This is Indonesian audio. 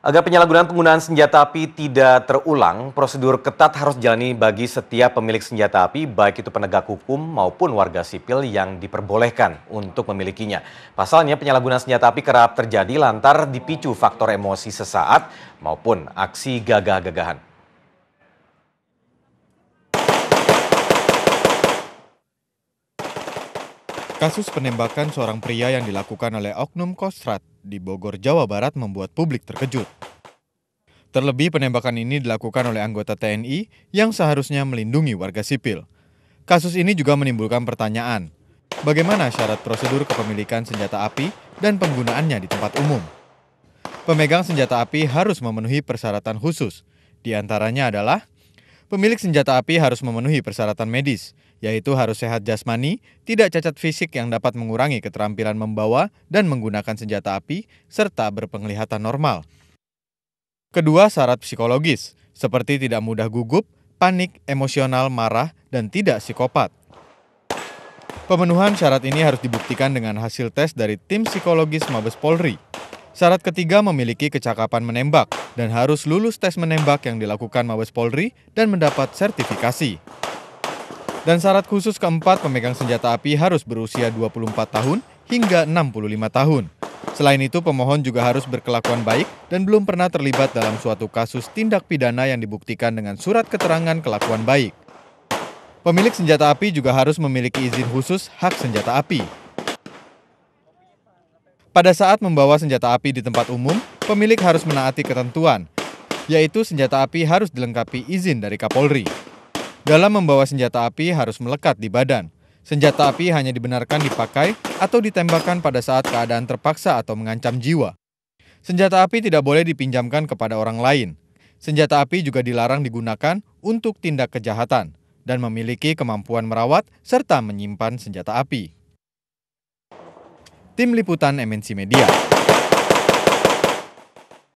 Agar penyalahgunaan penggunaan senjata api tidak terulang, prosedur ketat harus dijalani bagi setiap pemilik senjata api, baik itu penegak hukum maupun warga sipil yang diperbolehkan untuk memilikinya. Pasalnya penyalahgunaan senjata api kerap terjadi lantar dipicu faktor emosi sesaat maupun aksi gagah-gagahan. Kasus penembakan seorang pria yang dilakukan oleh Oknum Kostrat di Bogor, Jawa Barat membuat publik terkejut. Terlebih penembakan ini dilakukan oleh anggota TNI yang seharusnya melindungi warga sipil. Kasus ini juga menimbulkan pertanyaan, bagaimana syarat prosedur kepemilikan senjata api dan penggunaannya di tempat umum? Pemegang senjata api harus memenuhi persyaratan khusus, diantaranya adalah pemilik senjata api harus memenuhi persyaratan medis, yaitu harus sehat jasmani, tidak cacat fisik yang dapat mengurangi keterampilan membawa dan menggunakan senjata api, serta berpenglihatan normal. Kedua, syarat psikologis, seperti tidak mudah gugup, panik, emosional, marah, dan tidak psikopat. Pemenuhan syarat ini harus dibuktikan dengan hasil tes dari tim psikologis Mabes Polri. Syarat ketiga memiliki kecakapan menembak dan harus lulus tes menembak yang dilakukan Mabes Polri dan mendapat sertifikasi. Dan syarat khusus keempat pemegang senjata api harus berusia 24 tahun hingga 65 tahun. Selain itu, pemohon juga harus berkelakuan baik dan belum pernah terlibat dalam suatu kasus tindak pidana yang dibuktikan dengan surat keterangan kelakuan baik. Pemilik senjata api juga harus memiliki izin khusus hak senjata api pada saat membawa senjata api di tempat umum, pemilik harus menaati ketentuan, yaitu senjata api harus dilengkapi izin dari Kapolri. Dalam membawa senjata api harus melekat di badan. Senjata api hanya dibenarkan dipakai atau ditembakkan pada saat keadaan terpaksa atau mengancam jiwa. Senjata api tidak boleh dipinjamkan kepada orang lain. Senjata api juga dilarang digunakan untuk tindak kejahatan dan memiliki kemampuan merawat serta menyimpan senjata api. Tim Liputan MNC Media.